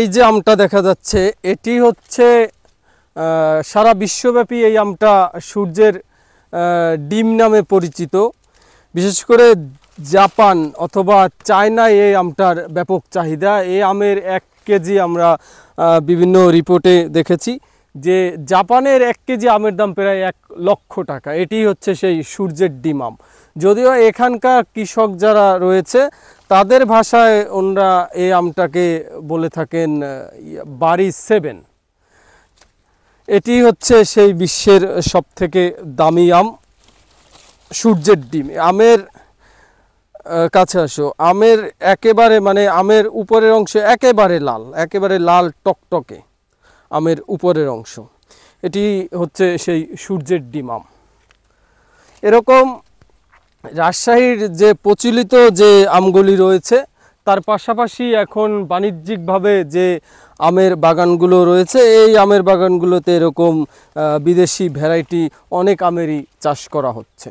এই যে আমটা দেখা যাচ্ছে এটি হচ্ছে সারা বিশ্বব্যাপী এই আমটা সূর্যের ডিম নামে পরিচিত বিশেষ করে জাপান অথবা চায়নায় এই আমটার ব্যাপক চাহিদা এই আমের এক কেজি আমরা বিভিন্ন রিপোর্টে দেখেছি যে জাপানের এক কেজি আমের দাম প্রায় এক লক্ষ টাকা এটি হচ্ছে সেই সূর্যের ডিম আম যদিও এখানকার কৃষক যারা রয়েছে তাদের ভাষায় ওনারা এই আমটাকে বলে থাকেন বাড়ি সেভেন এটি হচ্ছে সেই বিশ্বের সবথেকে দামি আম সূর্যের ডিম আমের কাছে আসো আমের একেবারে মানে আমের উপরের অংশ একেবারে লাল একেবারে লাল টকটকে আমের উপরের অংশ এটি হচ্ছে সেই সূর্যের ডিম আম এরকম রাজশাহীর যে প্রচলিত যে আমগুলি রয়েছে তার পাশাপাশি এখন বাণিজ্যিকভাবে যে আমের বাগানগুলো রয়েছে এই আমের বাগানগুলোতে এরকম বিদেশি ভ্যারাইটি অনেক আমেরই চাষ করা হচ্ছে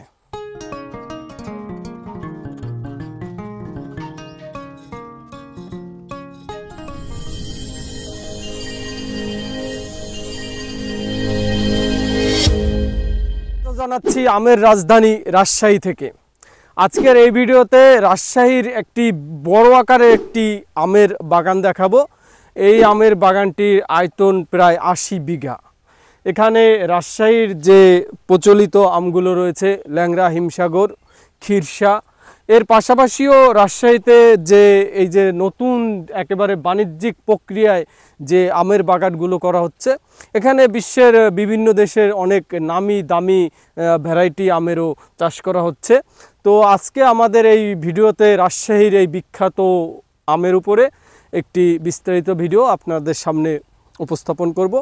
জানাচ্ছি আমের রাজধানী রাজশাহী থেকে আজকের এই ভিডিওতে রাজশাহীর একটি বড় আকারে একটি আমের বাগান দেখাবো এই আমের বাগানটির আয়তন প্রায় আশি বিঘা এখানে রাজশাহীর যে প্রচলিত আমগুলো রয়েছে ল্যাংরা হিমসাগর ক্ষীরসা এর পাশাপাশিও রাজশাহীতে যে এই যে নতুন একেবারে বাণিজ্যিক প্রক্রিয়ায় যে আমের বাগানগুলো করা হচ্ছে এখানে বিশ্বের বিভিন্ন দেশের অনেক নামি দামি ভ্যারাইটি আমেরও চাষ করা হচ্ছে তো আজকে আমাদের এই ভিডিওতে রাজশাহীর এই বিখ্যাত আমের উপরে একটি বিস্তারিত ভিডিও আপনাদের সামনে উপস্থাপন করব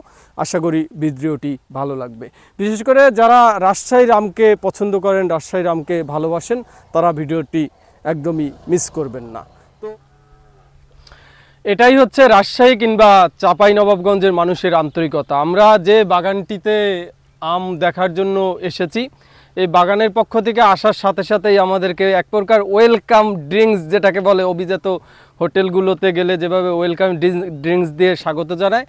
আশা করি ভিডিওটি ভালো লাগবে বিশেষ করে যারা রাজশাহী রামকে পছন্দ করেন রাজশাহী রামকে ভালোবাসেন তারা ভিডিওটি একদমই মিস করবেন না তো এটাই হচ্ছে রাজশাহী কিংবা চাপাই নবাবগঞ্জের মানুষের আন্তরিকতা আমরা যে বাগানটিতে আম দেখার জন্য এসেছি এই বাগানের পক্ষ থেকে আসার সাথে সাথেই আমাদেরকে এক প্রকার ওয়েলকাম ড্রিঙ্কস যেটাকে বলে অভিজাত হোটেলগুলোতে গেলে যেভাবে ওয়েলকাম ড্রিঙ্কস দিয়ে স্বাগত জানায়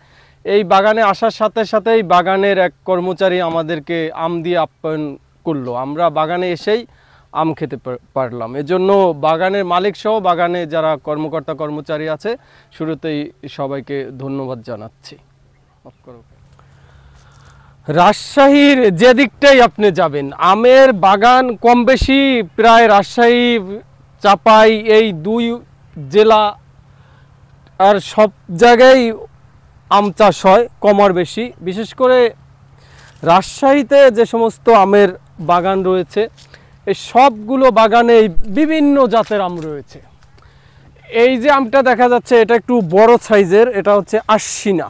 এই বাগানে আসার সাথে সাথেই বাগানের এক কর্মচারী আমাদেরকে আম দিয়ে আপ্যায়ন করলো আমরা বাগানে এসেই আম খেতে পারলাম এজন্য বাগানের মালিক সহ বাগানে যারা কর্মকর্তা কর্মচারী আছে শুরুতেই সবাইকে ধন্যবাদ জানাচ্ছি রাজশাহীর যে দিকটাই আপনি যাবেন আমের বাগান কম বেশি প্রায় রাজশাহী চাপাই এই দুই জেলা আর সব জায়গায় আম চাষ হয় কমার বেশি বিশেষ করে রাজশাহীতে যে সমস্ত আমের বাগান রয়েছে এই সবগুলো বাগানে বিভিন্ন জাতের আম রয়েছে এই যে আমটা দেখা যাচ্ছে এটা একটু বড় সাইজের এটা হচ্ছে আশ্বিনা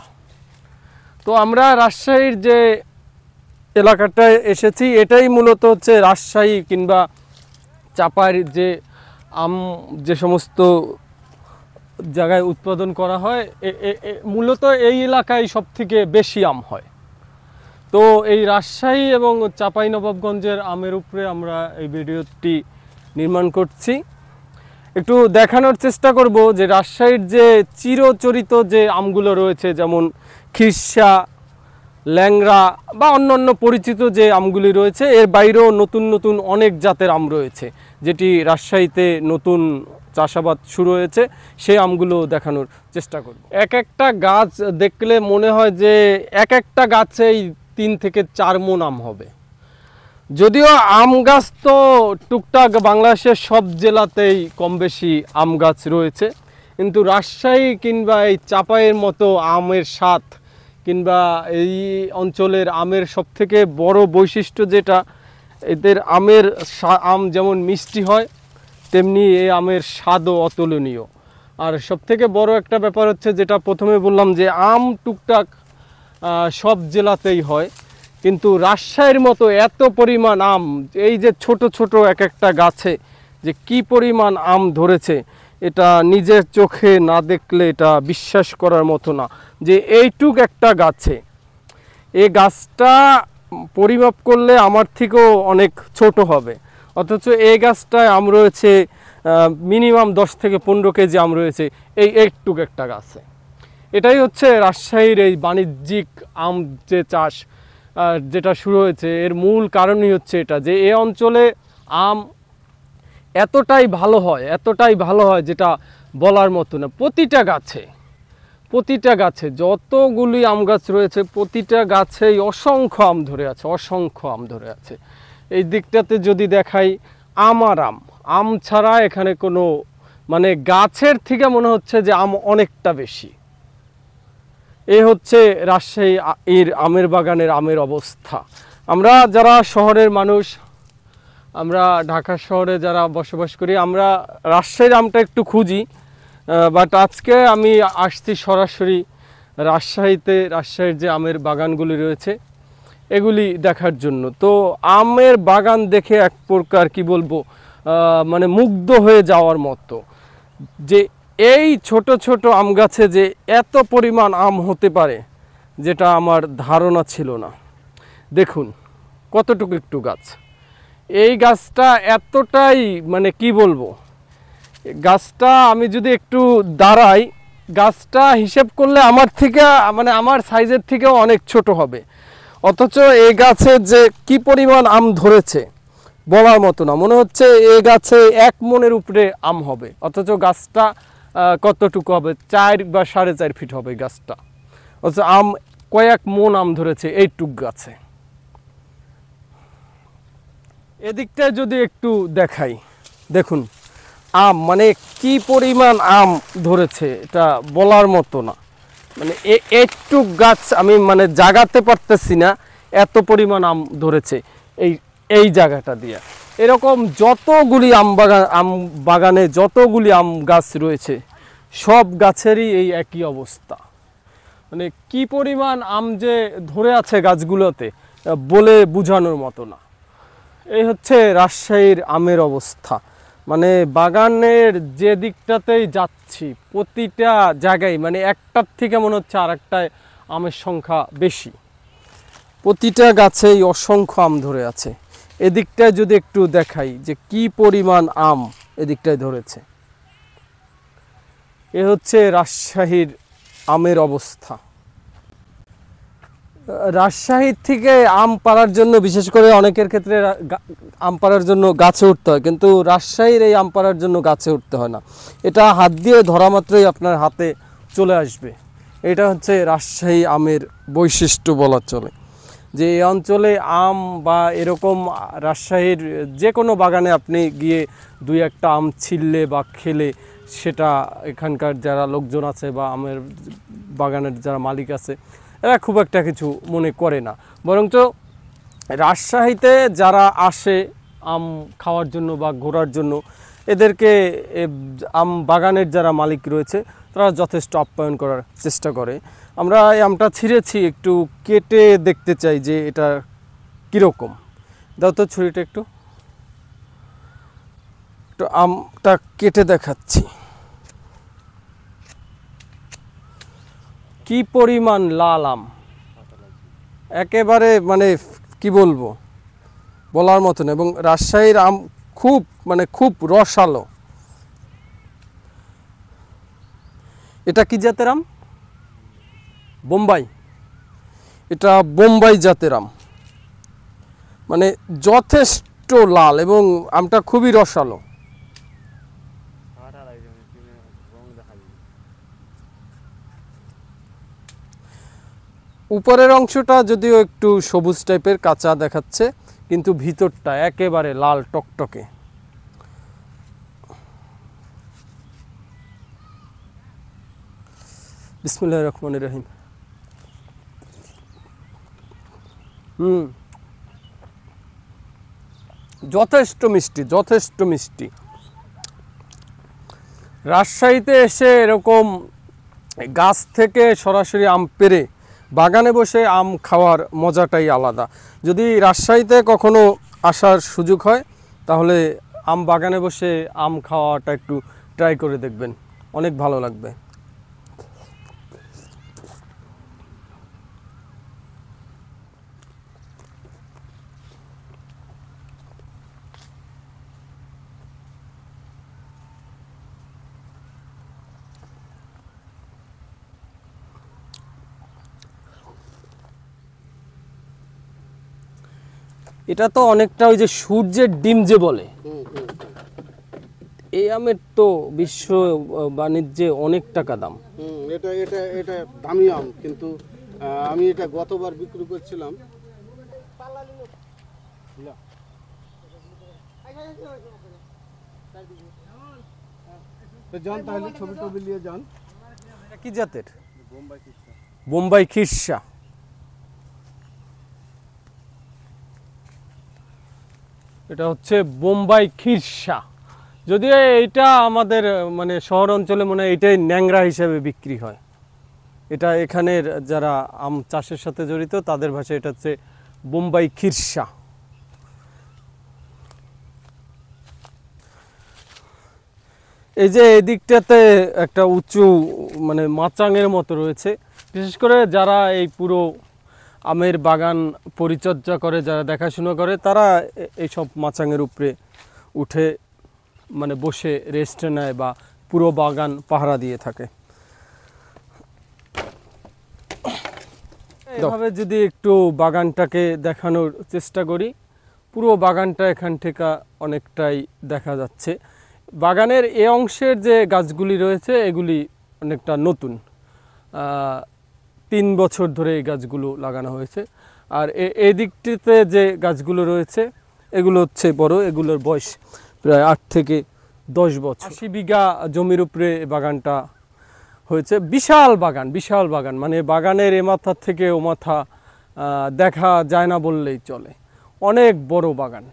তো আমরা রাজশাহীর যে এলাকাটায় এসেছি এটাই মূলত হচ্ছে রাজশাহী কিংবা চাপার যে আম যে সমস্ত জায়গায় উৎপাদন করা হয় মূলত এই এলাকায় সব থেকে বেশি আম হয় তো এই রাজশাহী এবং চাপাই নবাবগঞ্জের আমের উপরে আমরা এই ভিডিওটি নির্মাণ করছি একটু দেখানোর চেষ্টা করব যে রাজশাহীর যে চিরচরিত যে আমগুলো রয়েছে যেমন খিরসা ল্যাংরা বা অন্য অন্য পরিচিত যে আমগুলি রয়েছে এর বাইরেও নতুন নতুন অনেক জাতের আম রয়েছে যেটি রাজশাহীতে নতুন চাষাবাদ শুরু হয়েছে সেই আমগুলো দেখানোর চেষ্টা করব এক একটা গাছ দেখলে মনে হয় যে এক একটা গাছে এই তিন থেকে চার মন আম হবে যদিও আম গাছ তো টুকটাক বাংলাদেশের সব জেলাতেই কম বেশি আম গাছ রয়েছে কিন্তু রাজশাহী কিংবা এই চাপাইয়ের মতো আমের স্বাদ কিংবা এই অঞ্চলের আমের সবথেকে বড় বৈশিষ্ট্য যেটা এদের আমের আম যেমন মিষ্টি হয় তেমনি এই আমের স্বাদও অতুলনীয় আর সবথেকে বড় একটা ব্যাপার হচ্ছে যেটা প্রথমে বললাম যে আম টুকটাক সব জেলাতেই হয় কিন্তু রাজশাহীর মতো এত পরিমাণ আম এই যে ছোট ছোট এক একটা গাছে যে কি পরিমাণ আম ধরেছে এটা নিজের চোখে না দেখলে এটা বিশ্বাস করার মতো না যে এইটুক একটা গাছে এ গাছটা পরিমাপ করলে আমার থেকেও অনেক ছোট হবে অথচ এই গাছটায় আম রয়েছে মিনিমাম দশ থেকে পনেরো কেজি আম রয়েছে এই একটুক একটা গাছে এটাই হচ্ছে রাজশাহীর এই বাণিজ্যিক আম যে চাষ যেটা শুরু হয়েছে এর মূল কারণই হচ্ছে এটা যে এ অঞ্চলে আম এতটাই ভালো হয় এতটাই ভালো হয় যেটা বলার মতো না প্রতিটা গাছে প্রতিটা গাছে যতগুলি আম গাছ রয়েছে প্রতিটা গাছেই অসংখ্য আম ধরে আছে অসংখ্য আম ধরে আছে এই দিকটাতে যদি দেখাই আম আর আম আম ছাড়া এখানে কোনো মানে গাছের থেকে মনে হচ্ছে যে আম অনেকটা বেশি এ হচ্ছে রাজশাহী এর আমের বাগানের আমের অবস্থা আমরা যারা শহরের মানুষ আমরা ঢাকা শহরে যারা বসবাস করি আমরা রাজশাহীর আমটা একটু খুঁজি বাট আজকে আমি আসছি সরাসরি রাজশাহীতে রাজশাহীর যে আমের বাগানগুলি রয়েছে এগুলি দেখার জন্য তো আমের বাগান দেখে এক প্রকার কি বলবো মানে মুগ্ধ হয়ে যাওয়ার মতো যে এই ছোট ছোট আম গাছে যে এত পরিমাণ আম হতে পারে যেটা আমার ধারণা ছিল না দেখুন কতটুকু একটু গাছ এই গাছটা এতটাই মানে কি বলবো গাছটা আমি যদি একটু দাঁড়াই গাছটা হিসেব করলে আমার থেকে মানে আমার সাইজের থেকেও অনেক ছোট হবে অথচ এই গাছে যে কি পরিমাণ আম ধরেছে বলার মতো না মনে হচ্ছে এ গাছে এক মনের উপরে আম হবে অথচ গাছটা কতটুকু হবে চার বা সাড়ে চার ফিট হবে গাছটা অথচ আম কয়েক মন আম ধরেছে এইটুক গাছে এদিকটা যদি একটু দেখাই দেখুন আম মানে কি পরিমাণ আম ধরেছে এটা বলার মতো না মানে একটু গাছ আমি মানে জাগাতে পারতেছি না এত পরিমাণ আম ধরেছে এই এই জায়গাটা দিয়ে এরকম যতগুলি আম বাগান আম বাগানে যতগুলি আম গাছ রয়েছে সব গাছেরই এই একই অবস্থা মানে কি পরিমাণ আম যে ধরে আছে গাছগুলোতে বলে বোঝানোর মতো না এই হচ্ছে রাজশাহীর আমের অবস্থা মানে বাগানের যে দিকটাতেই যাচ্ছি প্রতিটা জায়গায় মানে একটার থেকে মনে হচ্ছে আর একটায় আমের সংখ্যা বেশি প্রতিটা গাছেই অসংখ্য আম ধরে আছে এদিকটায় যদি একটু দেখাই যে কি পরিমাণ আম এদিকটায় ধরেছে এ হচ্ছে রাজশাহীর আমের অবস্থা রাজশাহীর থেকে আম পাড়ার জন্য বিশেষ করে অনেকের ক্ষেত্রে আম পাড়ার জন্য গাছে উঠতে হয় কিন্তু রাজশাহীর এই আম পাড়ার জন্য গাছে উঠতে হয় না এটা হাত দিয়ে ধরা মাত্রই আপনার হাতে চলে আসবে এটা হচ্ছে রাজশাহী আমের বৈশিষ্ট্য বলা চলে যে এই অঞ্চলে আম বা এরকম রাজশাহীর যে কোনো বাগানে আপনি গিয়ে দুই একটা আম ছিললে বা খেলে সেটা এখানকার যারা লোকজন আছে বা আমের বাগানের যারা মালিক আছে এরা খুব একটা কিছু মনে করে না বরঞ্চ রাজশাহীতে যারা আসে আম খাওয়ার জন্য বা ঘোরার জন্য এদেরকে আম বাগানের যারা মালিক রয়েছে তারা যথেষ্ট আপ্যায়ন করার চেষ্টা করে আমরা এই আমটা ছিঁড়েছি একটু কেটে দেখতে চাই যে এটা কীরকম দাও তো ছুরিটা একটু একটু আমটা কেটে দেখাচ্ছি কি পরিমাণ লাল আম একেবারে মানে কি বলবো বলার মতন এবং রাজশাহীর আম খুব মানে খুব রসালো এটা কি জাতের আম বোম্বাই এটা বোম্বাই জাতের আম মানে যথেষ্ট লাল এবং আমটা খুবই রসালো উপরের অংশটা যদিও একটু সবুজ টাইপের কাঁচা দেখাচ্ছে কিন্তু ভিতরটা একেবারে লাল টকটকে বিসমুল্লাহ রহমান রহিম হুম যথেষ্ট মিষ্টি যথেষ্ট মিষ্টি রাজশাহীতে এসে এরকম গাছ থেকে সরাসরি আম পেরে বাগানে বসে আম খাওয়ার মজাটাই আলাদা যদি রাজশাহীতে কখনো আসার সুযোগ হয় তাহলে আম বাগানে বসে আম খাওয়াটা একটু ট্রাই করে দেখবেন অনেক ভালো লাগবে এটা তো অনেকটা ওই যে সূর্যের ডিম যে বলে এই আমের তো বিশ্ব বাণিজ্যে অনেক টাকা দাম এটা এটা এটা দামি আম কিন্তু আমি এটা গতবার বিক্রি করছিলাম কি জাতের বোম্বাই খিসা এটা হচ্ছে বোম্বাই খিরসা যদিও এটা আমাদের মানে শহর অঞ্চলে মনে হয় এটাই ন্যাংরা হিসেবে বিক্রি হয় এটা এখানের যারা আম চাষের সাথে জড়িত তাদের ভাষায় এটা হচ্ছে বোম্বাই খিরসা এই যে এদিকটাতে একটা উঁচু মানে মাচাঙের মতো রয়েছে বিশেষ করে যারা এই পুরো আমের বাগান পরিচর্যা করে যারা দেখাশুনো করে তারা এইসব মাচাঙের উপরে উঠে মানে বসে রেস্ট নেয় বা পুরো বাগান পাহারা দিয়ে থাকে এভাবে যদি একটু বাগানটাকে দেখানোর চেষ্টা করি পুরো বাগানটা এখান থেকে অনেকটাই দেখা যাচ্ছে বাগানের এ অংশের যে গাছগুলি রয়েছে এগুলি অনেকটা নতুন তিন বছর ধরে এই গাছগুলো লাগানো হয়েছে আর এই দিকটিতে যে গাছগুলো রয়েছে এগুলো হচ্ছে বড় এগুলোর বয়স প্রায় আট থেকে দশ বছর আশি বিঘা জমির উপরে বাগানটা হয়েছে বিশাল বাগান বিশাল বাগান মানে বাগানের এ মাথা থেকে ও মাথা দেখা যায় না বললেই চলে অনেক বড় বাগান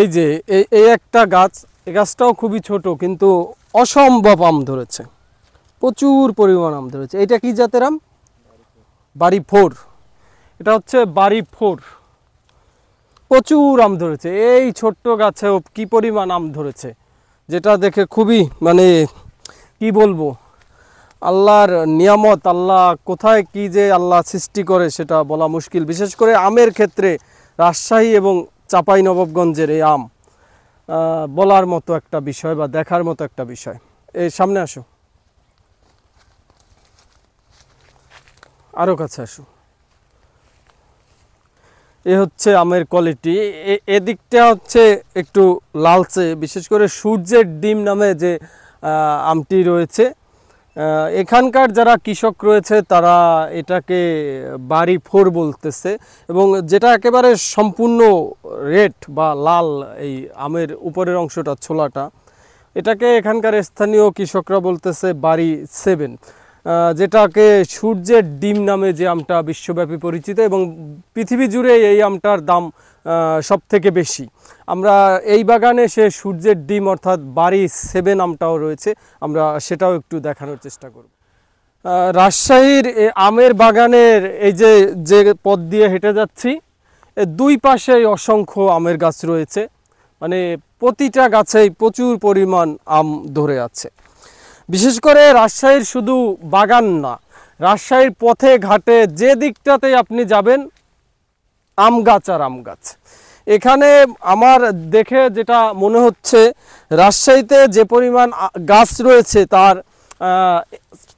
এই যে এই একটা গাছ এই গাছটাও খুবই ছোট কিন্তু অসম্ভব আম ধরেছে প্রচুর পরিমাণ আম ধরেছে এটা কি জাতের আম বাড়ি ফোর এটা হচ্ছে বাড়ি ফোর প্রচুর আম ধরেছে এই ছোট্ট গাছেও কি পরিমাণ আম ধরেছে যেটা দেখে খুবই মানে কি বলবো আল্লাহর নিয়ামত আল্লাহ কোথায় কি যে আল্লাহ সৃষ্টি করে সেটা বলা মুশকিল বিশেষ করে আমের ক্ষেত্রে রাজশাহী এবং চাপাই নবাবগঞ্জের এই আম বলার মতো একটা বিষয় বা দেখার মতো একটা বিষয় এই সামনে আসো আরও কাছে আসো এ হচ্ছে আমের কোয়ালিটি এদিকটা হচ্ছে একটু লালচে বিশেষ করে সূর্যের ডিম নামে যে আমটি রয়েছে এখানকার যারা কৃষক রয়েছে তারা এটাকে বাড়ি ফোর বলতেছে এবং যেটা একেবারে সম্পূর্ণ রেড বা লাল এই আমের উপরের অংশটা ছোলাটা এটাকে এখানকার স্থানীয় কৃষকরা বলতেছে বাড়ি সেভেন যেটাকে সূর্যের ডিম নামে যে আমটা বিশ্বব্যাপী পরিচিত এবং পৃথিবী জুড়ে এই আমটার দাম সব থেকে বেশি আমরা এই বাগানে সে সূর্যের ডিম অর্থাৎ বাড়ি সেভেন আমটাও রয়েছে আমরা সেটাও একটু দেখানোর চেষ্টা করব রাজশাহীর আমের বাগানের এই যে যে পথ দিয়ে হেঁটে যাচ্ছি দুই পাশে অসংখ্য আমের গাছ রয়েছে মানে প্রতিটা গাছেই প্রচুর পরিমাণ আম ধরে আছে বিশেষ করে রাজশাহীর শুধু বাগান না রাজশাহীর পথে ঘাটে যে দিকটাতে আপনি যাবেন আম গাছ আর আম গাছ এখানে আমার দেখে যেটা মনে হচ্ছে রাজশাহীতে যে পরিমাণ গাছ রয়েছে তার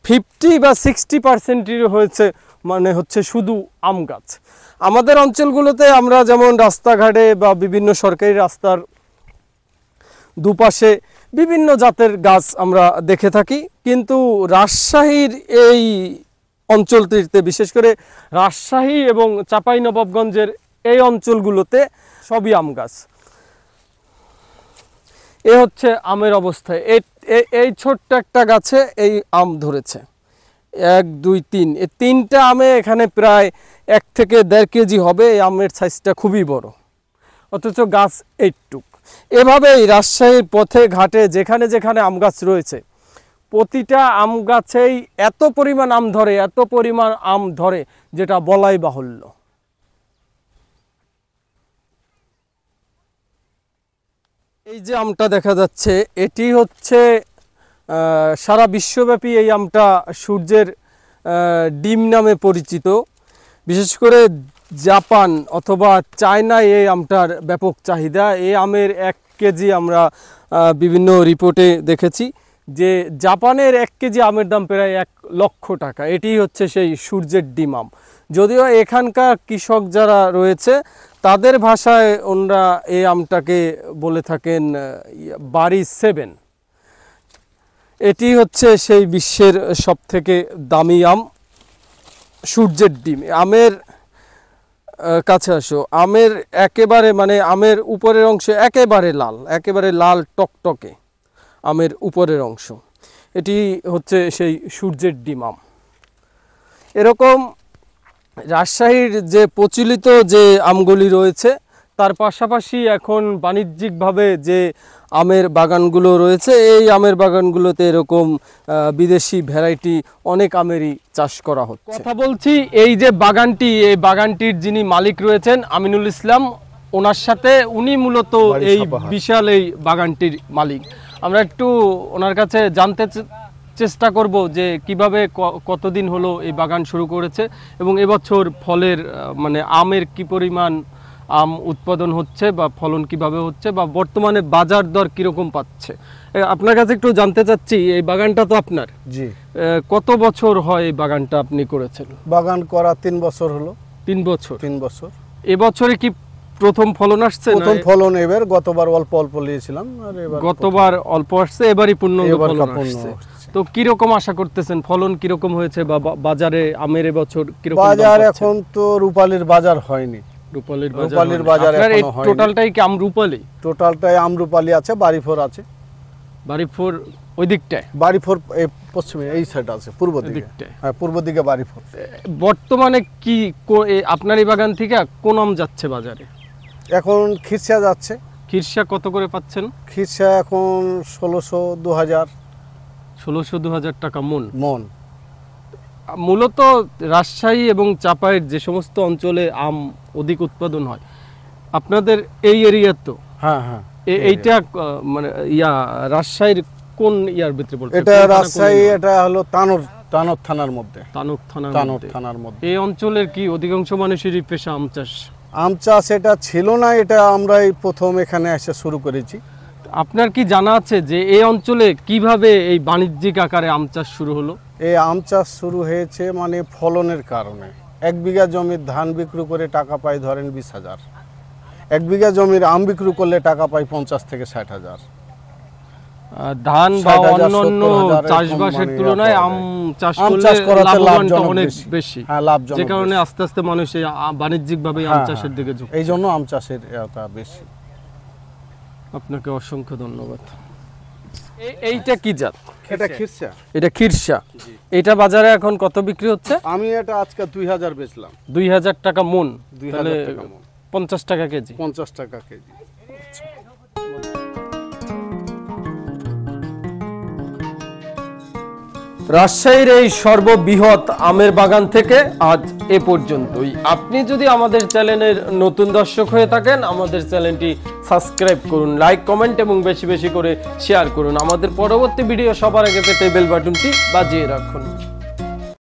ফিফটি বা সিক্সটি পার্সেন্টেরই হয়েছে মানে হচ্ছে শুধু আম গাছ আমাদের অঞ্চলগুলোতে আমরা যেমন রাস্তাঘাটে বা বিভিন্ন সরকারি রাস্তার দুপাশে বিভিন্ন জাতের গাছ আমরা দেখে থাকি কিন্তু রাজশাহীর এই অঞ্চলটিতে বিশেষ করে রাজশাহী এবং চাপাই নবাবগঞ্জের এই অঞ্চলগুলোতে সবই আম গাছ এ হচ্ছে আমের অবস্থা এই ছোট্ট একটা গাছে এই আম ধরেছে এক দুই তিন এই তিনটা আমে এখানে প্রায় এক থেকে দেড় কেজি হবে এই আমের সাইজটা খুবই বড় অথচ গাছ এইটুক এভাবেই রাজশাহীর পথে ঘাটে যেখানে যেখানে আম গাছ রয়েছে প্রতিটা আম গাছেই এত পরিমাণ আম ধরে এত পরিমাণ আম ধরে যেটা বলাই বাহুল্য এই যে আমটা দেখা যাচ্ছে এটি হচ্ছে সারা বিশ্বব্যাপী এই আমটা সূর্যের ডিম নামে পরিচিত বিশেষ করে জাপান অথবা চায়নায় এই আমটার ব্যাপক চাহিদা এই আমের এক কেজি আমরা বিভিন্ন রিপোর্টে দেখেছি যে জাপানের এক কেজি আমের দাম প্রায় এক লক্ষ টাকা এটি হচ্ছে সেই সূর্যের ডিম আম যদিও এখানকার কৃষক যারা রয়েছে তাদের ভাষায় ওনারা এই আমটাকে বলে থাকেন বাড়ি সেভেন এটি হচ্ছে সেই বিশ্বের সবথেকে দামি আম সূর্যের ডিম আমের কাছে আসো আমের একেবারে মানে আমের উপরের অংশ একেবারে লাল একেবারে লাল টকটকে আমের উপরের অংশ এটি হচ্ছে সেই সূর্যের ডিম আম এরকম রাজশাহীর যে প্রচলিত যে আমগুলি রয়েছে তার পাশাপাশি এখন বাণিজ্যিকভাবে যে আমের বাগানগুলো রয়েছে এই আমের বাগানগুলোতে এরকম বিদেশি ভ্যারাইটি অনেক আমেরই চাষ করা হচ্ছে কথা বলছি এই যে বাগানটি এই বাগানটির যিনি মালিক রয়েছেন আমিনুল ইসলাম ওনার সাথে উনি মূলত এই বিশাল এই বাগানটির মালিক আমরা একটু ওনার কাছে জানতে চেষ্টা করব যে কিভাবে কতদিন হলো এই বাগান শুরু করেছে এবং এবছর ফলের মানে আমের কি পরিমাণ আম উৎপাদন হচ্ছে বা ফলন কিভাবে হচ্ছে বা বর্তমানে বাজার দর কীরকম পাচ্ছে আপনার কাছে একটু জানতে চাচ্ছি এই বাগানটা তো আপনার জি কত বছর হয় এই বাগানটা আপনি করেছেন বাগান করা তিন বছর হলো তিন বছর তিন বছর এবছরে কি প্রথম ফলন আসছে প্রথম ফলন এবার গতবার অল্প অল্প নিয়েছিলাম আর এবার গতবার অল্প আসছে এবারই পূর্ণ ফলন আসছে তো কিরকম আশা করতেছেন ফলন কিরকম হয়েছে বা বাজারে আমের এবছর কিরকম বাজার এখন তো রূপালির বাজার হয়নি রূপালির বাজার রূপালির বাজার এখন হয়নি টোটালটাই কি আম রূপালি টোটালটাই আম রূপালি আছে বাড়িফোর আছে বাড়িফোর ওই দিকটায় বাড়িফোর পশ্চিমে এই সাইড আছে পূর্ব দিকে হ্যাঁ পূর্ব দিকে বাড়িফোর বর্তমানে কি আপনার এই বাগান থেকে কোন আম যাচ্ছে বাজারে এখন খিরসা যাচ্ছে খিরসা কত করে পাচ্ছেন খিরসা এখন ষোলোশো দু হাজার ষোলোশো দু হাজার টাকা মন মন মূলত রাজশাহী এবং চাপাইয়ের যে সমস্ত অঞ্চলে আম অধিক উৎপাদন হয় আপনাদের এই এরিয়ার তো হ্যাঁ হ্যাঁ এইটা মানে ইয়া রাজশাহীর কোন ইয়ার ভিতরে পড়ছে এটা রাজশাহী এটা হলো তানোর তানোর থানার মধ্যে তানোর থানার থানার মধ্যে এই অঞ্চলের কি অধিকাংশ মানুষেরই পেশা আম চাষ আম চাষ এটা ছিল না এটা আমরা এই প্রথম এখানে এসে শুরু করেছি আপনার কি জানা আছে যে এই অঞ্চলে কিভাবে এই বাণিজ্যিক আকারে আম চাষ শুরু হলো এই আম চাষ শুরু হয়েছে মানে ফলনের কারণে এক বিঘা জমির ধান বিক্রি করে টাকা পাই ধরেন বিশ হাজার এক বিঘা জমির আম বিক্রি করলে টাকা পায় পঞ্চাশ থেকে ষাট হাজার ধান বা অন্যান্য চাষবাসের মানে তুলনায় আম চাষ করলে লাভবানটা অনেক বেশি হ্যাঁ যে কারণে আস্তে আস্তে মানুষ এই বাণিজ্যিকভাবে আম হ্যাঁ, হ্যাঁ। চাষের দিকে ঝুঁকে এই জন্য আম চাষের এটা বেশি আপনাকে অসংখ্য ধন্যবাদ এইটা কি জাত এটা খিরসা এটা খিরসা এটা বাজারে এখন কত বিক্রি হচ্ছে আমি এটা আজকে 2000 বেচলাম 2000 টাকা মন তাহলে 50 টাকা কেজি 50 টাকা কেজি রাজশাহীর এই সর্ববৃহৎ আমের বাগান থেকে আজ এ পর্যন্তই আপনি যদি আমাদের চ্যানেলের নতুন দর্শক হয়ে থাকেন আমাদের চ্যানেলটি সাবস্ক্রাইব করুন লাইক কমেন্ট এবং বেশি বেশি করে শেয়ার করুন আমাদের পরবর্তী ভিডিও সবার আগে পেতে বেল বাটনটি বাজিয়ে রাখুন